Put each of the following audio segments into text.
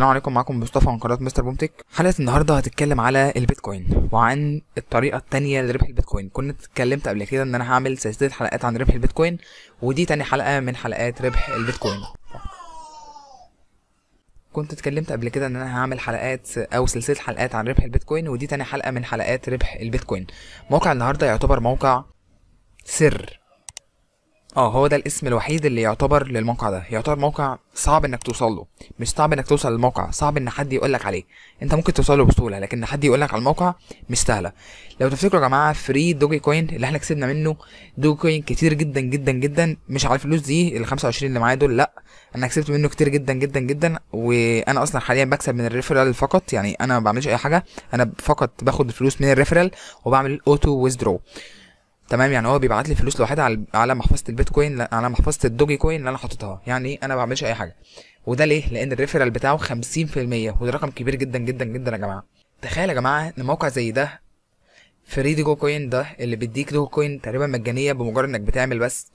السلام عليكم معكم مصطفى من قناه مستر بومتك حلقه النهارده هتتكلم على البيتكوين وعن الطريقه الثانيه لربح البيتكوين كنت اتكلمت قبل كده ان انا هعمل سلسله حلقات عن ربح البيتكوين ودي تاني حلقه من حلقات ربح البيتكوين كنت اتكلمت قبل كده ان انا هعمل حلقات او سلسله حلقات عن ربح البيتكوين ودي تاني حلقه من حلقات ربح البيتكوين موقع النهارده يعتبر موقع سر اه هو ده الاسم الوحيد اللي يعتبر للموقع ده يعتبر موقع صعب انك توصل له مش صعب انك توصل للموقع صعب ان حد يقول لك عليه انت ممكن توصل له بسهوله لكن حد يقول لك على الموقع مش سهله لو تفتكروا يا جماعه فري دوجي كوين اللي احنا كسبنا منه دوجي كوين كتير جدا جدا جدا مش على الفلوس دي ال 25 اللي معايا دول لا انا كسبت منه كتير جدا جدا جدا وانا اصلا حاليا بكسب من الريفرال فقط يعني انا ما بعملش اي حاجه انا فقط باخد الفلوس من الريفرال وبعمل اوتو ويزدرو تمام يعني هو بيبعت لي فلوس لوحدها على على محفظه البيتكوين على محفظه الدوجي كوين اللي انا حاططها يعني إيه؟ انا ما بعملش اي حاجه وده ليه لان الريفرال بتاعه 50% وده رقم كبير جدا جدا جدا يا جماعه تخيل يا جماعه ان موقع زي ده فري دوجو كوين ده اللي بيديك دوجي كوين تقريبا مجانيه بمجرد انك بتعمل بس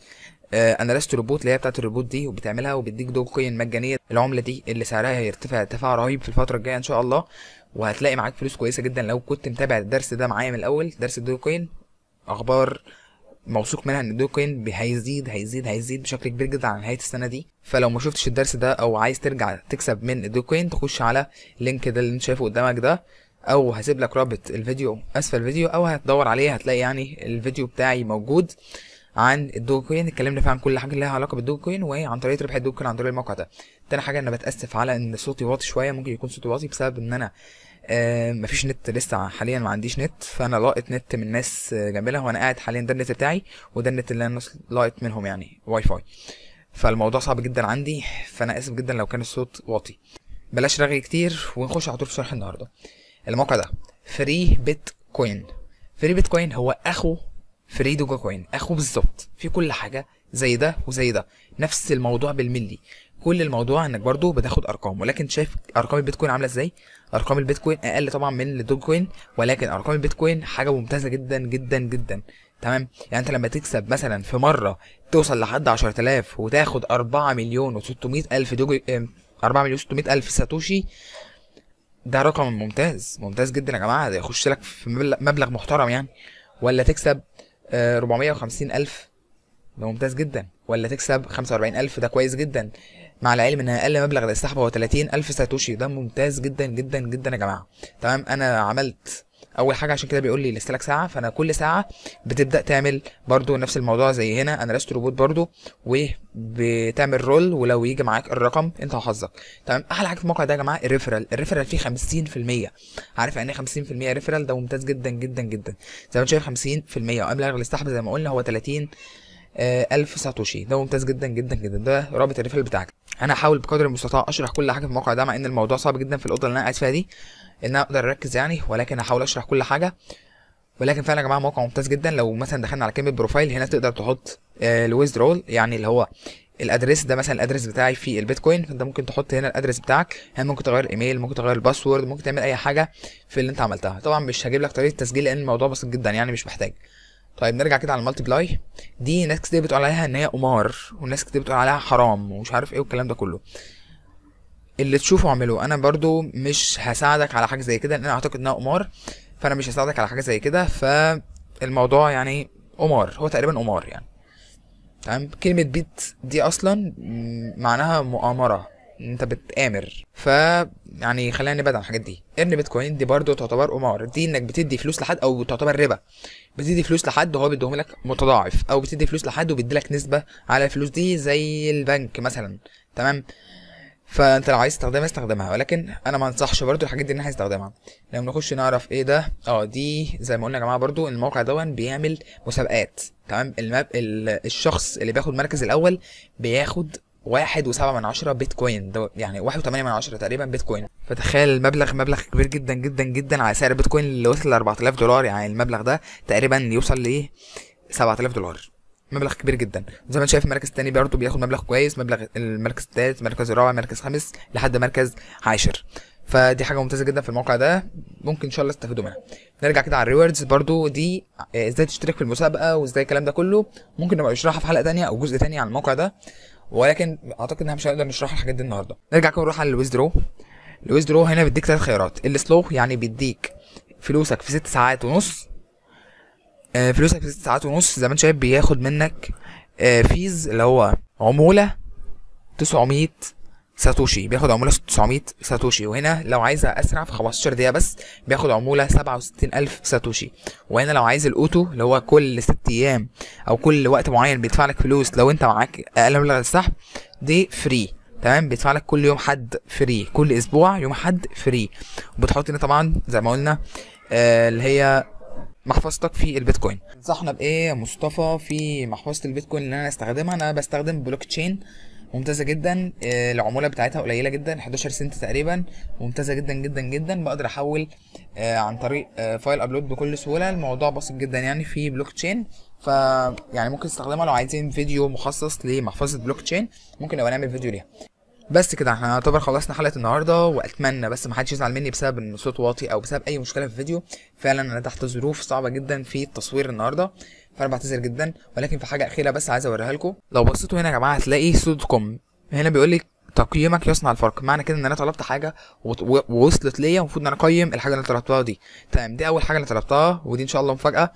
اناليست آه، روبوت اللي هي بتاعت الروبوت دي وبتعملها وبيديك دوج كوين مجانيه العمله دي اللي سعرها هيرتفع ارتفاع رهيب في الفتره الجايه ان شاء الله وهتلاقي معاك فلوس كويسه جدا لو كنت متابع الدرس ده معايا من الاول درس الدوج كوين اخبار موثوق منها ان الدوكوين هيزيد هيزيد هيزيد بشكل كبير جدا على نهايه السنه دي فلو ما شفتش الدرس ده او عايز ترجع تكسب من الدوكوين تخش على اللينك ده اللي انت شايفه قدامك ده او هسيب لك رابط الفيديو اسفل الفيديو او هتدور عليه هتلاقي يعني الفيديو بتاعي موجود عن الدوكوين اتكلمنا فيها عن كل حاجه لها علاقه بالدوكوين وعن طريقه ربح الدوكوين عن طريق الموقع ده تاني حاجه انا بتاسف على ان صوتي واطي شويه ممكن يكون صوتي واطي بسبب ان انا آه، مفيش نت لسه حاليا ما عنديش نت فانا لاقط نت من ناس جميله وانا قاعد حاليا ده النت بتاعي وده النت اللي انا لاقط منهم يعني واي فاي فالموضوع صعب جدا عندي فانا اسف جدا لو كان الصوت واطي بلاش رغي كتير ونخش على طول في شرح النهارده الموقع ده فري بيتكوين فري بيتكوين هو اخو فري دوجا كوين اخو بالظبط في كل حاجه زي ده وزي ده نفس الموضوع بالملي كل الموضوع انك برضو بتاخد ارقام ولكن شايف ارقام البيتكوين عامله ازاي ارقام البيتكوين اقل طبعا من الدوج كوين ولكن ارقام البيتكوين حاجه ممتازه جدا جدا جدا تمام يعني انت لما تكسب مثلا في مره توصل لحد 10000 وتاخد 4 مليون و600 الف دوج 4 مليون 600 الف ساتوشي ده رقم ممتاز ممتاز جدا يا جماعه ده يخش لك في مبلغ محترم يعني ولا تكسب 450 آه، الف ده ممتاز جدا ولا تكسب 45000 ده كويس جدا مع العلم ان اقل مبلغ للسحب هو 30000 ساتوشي ده ممتاز جدا جدا جدا يا جماعه تمام انا عملت اول حاجه عشان كده بيقول لي لسه لك ساعه فانا كل ساعه بتبدا تعمل برده نفس الموضوع زي هنا انا لست روبوت برده وبتعمل رول ولو يجي معاك الرقم انت وحظك تمام احلى حاجه في الموقع ده يا جماعه الريفرال الريفرال فيه 50% عارف يعني 50% إيه ريفرال ده ممتاز جدا جدا جدا زي ما انت شايف 50% ومبلغ الاستحب زي ما قلنا هو 30 1000 آه، ساتوشي ده ممتاز جدا جدا جدا ده رابط الريفل بتاعك انا هحاول بقدر المستطاع اشرح كل حاجه في الموقع ده مع ان الموضوع صعب جدا في الاوضه اللي انا قاعد فيها دي ان انا اقدر اركز يعني ولكن هحاول اشرح كل حاجه ولكن فعلا يا جماعه موقع ممتاز جدا لو مثلا دخلنا على كلمه بروفايل هنا تقدر تحط آه، الويزدرول يعني اللي هو الادرس ده مثلا الادرس بتاعي في البيتكوين فانت ممكن تحط هنا الادرس بتاعك هنا ممكن تغير الايميل ممكن تغير الباسورد ممكن تعمل اي حاجه في اللي انت عملتها طبعا مش هجيب لك طريقه تسجيل لان الموضوع بسيط جدا يعني مش محتاج طيب نرجع كده على المالتي بلاي دي ناس كتير بتقول عليها ان هي قمار وناس كتير بتقول عليها حرام ومش عارف ايه والكلام ده كله اللي تشوفه اعمله انا برضو مش هساعدك على حاجه زي كده لان انا اعتقد انها قمار فانا مش هساعدك على حاجه زي كده فالموضوع يعني قمار هو تقريبا قمار يعني تمام كلمه بيت دي اصلا معناها مؤامره انت بتامر ف يعني خلينا نبعد عن الحاجات دي ارن بيتكوين دي برضه تعتبر قمار دي انك بتدي فلوس لحد او تعتبر ربا بتدي فلوس لحد وهو بيديهم لك متضاعف او بتدي فلوس لحد وبيدي لك نسبه على الفلوس دي زي البنك مثلا تمام فانت لو عايز تستخدمها استخدمها ولكن انا ما انصحش برضو الحاجات دي ان احنا نستخدمها لما نخش نعرف ايه ده اه دي زي ما قلنا يا جماعه برضو الموقع دون بيعمل مسابقات تمام الماب الشخص اللي بياخد المركز الاول بياخد واحد وسبعة من عشرة بيتكوين ده يعني واحد وتمانية من عشرة تقريبا بيتكوين فتخيل المبلغ مبلغ كبير جدا جدا جدا على سعر بيتكوين اللي وصل لأربعة آلاف دولار يعني المبلغ ده تقريبا يوصل لإيه سبعة آلاف دولار مبلغ كبير جدا زي ما انت شايف المركز الثاني برضه بياخد مبلغ كويس مبلغ المركز الثالث مركز الرابع مركز خامس لحد مركز عاشر فدي حاجه ممتازه جدا في الموقع ده ممكن ان شاء الله تستفيدوا منها نرجع كده على الريوردز برضو دي آه، ازاي تشترك في المسابقه وازاي الكلام ده كله ممكن نبقى نشرحها في حلقه تانية او جزء ثاني عن الموقع ده ولكن اعتقد ان احنا مش هنقدر نشرح الحاجات دي النهارده نرجع كده نروح على الويزدرو الويزدرو هنا بيديك ثلاث خيارات السلو يعني بيديك فلوسك في ست ساعات ونص آه، فلوسك في ست ساعات ونص زي ما انت شايف بياخد منك آه، فيز اللي هو عموله 900 ساتوشي بياخد عموله 900 ساتوشي وهنا لو عايز اسرع في 15 دقيقه بس بياخد عموله 67000 ساتوشي وهنا لو عايز الاوتو اللي هو كل 6 ايام او كل وقت معين بيدفع لك فلوس لو انت معاك اقل مبلغ السحب دي فري تمام بيدفع لك كل يوم حد فري كل اسبوع يوم حد فري وبتحط هنا طبعا زي ما قلنا آه اللي هي محفظتك في البيتكوين انصحنا بايه يا مصطفى في محفظه البيتكوين اللي انا استخدمها انا بستخدم بلوك تشين ممتازه جدا آه، العموله بتاعتها قليله جدا 11 سنت تقريبا ممتازه جدا جدا جدا بقدر احول آه، عن طريق فايل آه، ابلود بكل سهوله الموضوع بسيط جدا يعني في بلوك تشين ف يعني ممكن تستخدمها لو عايزين فيديو مخصص لمحفظه بلوك تشين ممكن نبقى نعمل فيديو ليها بس كده احنا يعتبر خلصنا حلقه النهارده واتمنى بس ما حدش يزعل مني بسبب ان الصوت واطي او بسبب اي مشكله في الفيديو فعلا انا تحت ظروف صعبه جدا في التصوير النهارده فانا بعتذر جدا ولكن في حاجه اخيره بس عايز اوريها لكم لو بصيتوا هنا يا جماعه هتلاقي سود كوم هنا بيقول لك تقييمك يصنع الفرق معنى كده ان انا طلبت حاجه ووصلت ليا المفروض ان انا اقيم الحاجه اللي طلبتها دي تمام دي اول حاجه انا طلبتها ودي ان شاء الله مفاجاه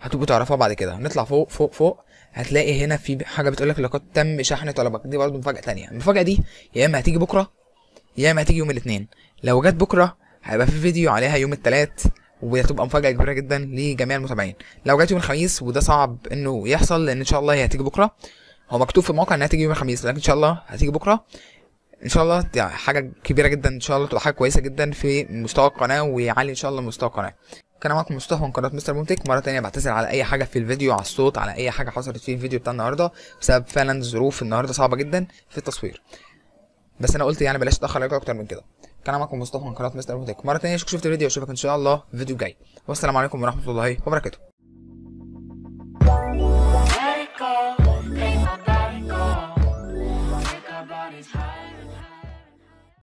هتبقوا تعرفوها بعد كده نطلع فوق فوق فوق هتلاقي هنا في حاجه بتقول لك لقد تم شحن طلبك دي برضه مفاجاه ثانيه المفاجاه دي يا اما هتيجي بكره يا اما هتيجي يوم الاثنين لو جت بكره هيبقى في فيديو عليها يوم الثلاث وهتبقى مفاجاه كبيره جدا لجميع المتابعين لو جت يوم الخميس وده صعب انه يحصل لان ان شاء الله هي هتيجي بكره هو مكتوب في الموقع انها هتيجي يوم الخميس لكن ان شاء الله هتيجي بكره ان شاء الله دي حاجه كبيره جدا ان شاء الله تبقى حاجه كويسه جدا في مستوى القناه ويعلي ان شاء الله مستوى القناه كان معاكم مصطفى من قناه مستر مونتيك مره تانية بعتذر على اي حاجه في الفيديو على الصوت على اي حاجه حصلت في الفيديو بتاع النهارده بسبب فعلا ظروف النهارده صعبه جدا في التصوير بس انا قلت يعني بلاش اتاخر عليكم اكتر من كده كان معكم مصطفى من قناه مستر بوتيك مره ثانيه اشوفك في الفيديو اشوفك ان شاء الله في فيديو جاي والسلام عليكم ورحمه الله وبركاته